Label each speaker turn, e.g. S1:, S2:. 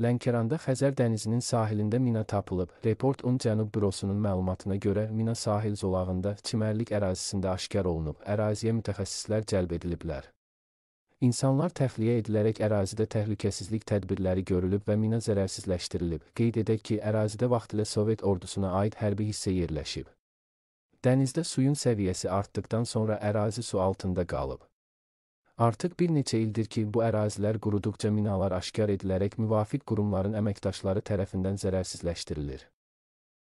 S1: Lənkəranda Xəzər dənizinin sahilində mina tapılıb. Report un Cənub bürosunun məlumatına görə mina sahil zolağında çimərlik ərazisində aşkar olunub. Əraziyə mütəxəssislər cəlb ediliblər. İnsanlar təxliyə edilərək ərazidə təhlükəsizlik tədbirləri görülüb və mina zərərsizləşdirilib. Qeyd edək ki, ərazidə vaxtilə Sovet ordusuna aid hərbi hissə yerləşib. Dənizdə suyun səviyyəsi artdıqdan sonra ərazi su altında qalıb. Artıq bir neçə ildir ki, bu ərazilər quruduqca minalar aşkar edilərək müvafiq qurumların əməkdaşları tərəfindən zərərsizləşdirilir.